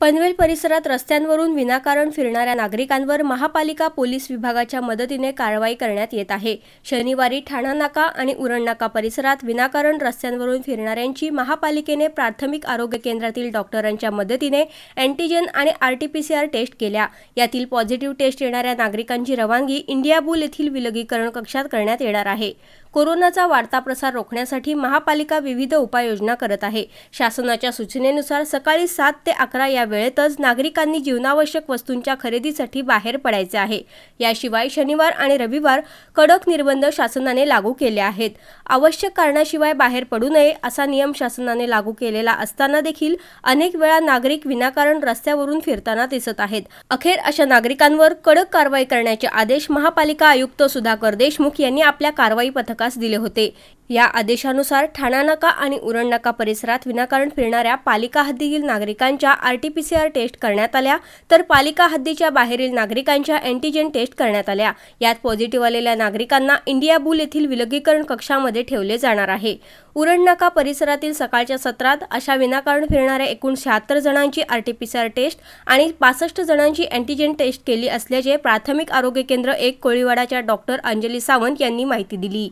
पनवेल परिसरात रस्त्यांवरून विनाकारण फिरणाऱ्या नागरिकांवर महापालिका पोलीस विभागाच्या मदतीने कारवाई करण्यात येत आहे शनिवारी ठाणा नाका आणि उरण नाका परिसरात विनाकारण रस्त्यांवरून फिरणाऱ्यांची महापालिकेने प्राथमिक आरोग्य केंद्रातील डॉक्टरांच्या मदतीने अँटीजेन आणि आरटीपीसीआर टेस्ट केल्या यातील पॉझिटिव्ह टेस्ट येणाऱ्या नागरिकांची रवानगी इंडिया बुल येथील विलगीकरण कक्षात करण्यात येणार आहे कोरोनाचा वाढता प्रसार रोखण्यासाठी महापालिका विविध उपाययोजना करत आहे शासनाच्या सूचनेनुसार सकाळी सात ते अकरा या वेळेतच नागरिकांनी जीवनावश्यक वस्तूंच्या खरेदीसाठी बाहेर पडायचे आहे याशिवाय शनिवार आणि रविवार कडक निर्बंध शासनाने लागू केले आहेत आवश्यक कारणाशिवाय बाहेर पडू नये असा नियम शासनाने लागू केलेला असताना देखील अनेक वेळा नागरिक विनाकारण रस्त्यावरून फिरताना दिसत आहेत अखेर अशा नागरिकांवर कडक कारवाई करण्याचे आदेश महापालिका आयुक्त सुधाकर देशमुख यांनी आपल्या कारवाई पथक नकास दिले होते या आदेशानुसार ठाणा नका आणि उरण नका परिसरात विनाकारण फिरणाऱ्या पालिका हद्दीतील नागरिकांच्या आरटीपीसीआर टेस्ट करण्यात आल्या तर पालिका हद्दीच्या बाहेरील नागरिकांच्या अँटीजेन टेस्ट करण्यात आल्या यात पॉझिटिव्ह आलेल्या नागरिकांना इंडिया बुल येथील विलगीकरण कक्षामध्ये ठेवले जाणार आहे उरण नका परिसरातील सकाळच्या सत्रात अशा विनाकारण फिरणाऱ्या एकूण शहात्तर जणांची आरटीपीसीआर टेस्ट आणि पासष्ट जणांची अँटीजेन टेस्ट केली असल्याचे प्राथमिक आरोग्य केंद्र एक कोळीवाडाच्या डॉक्टर अंजली सावंत यांनी माहिती दिली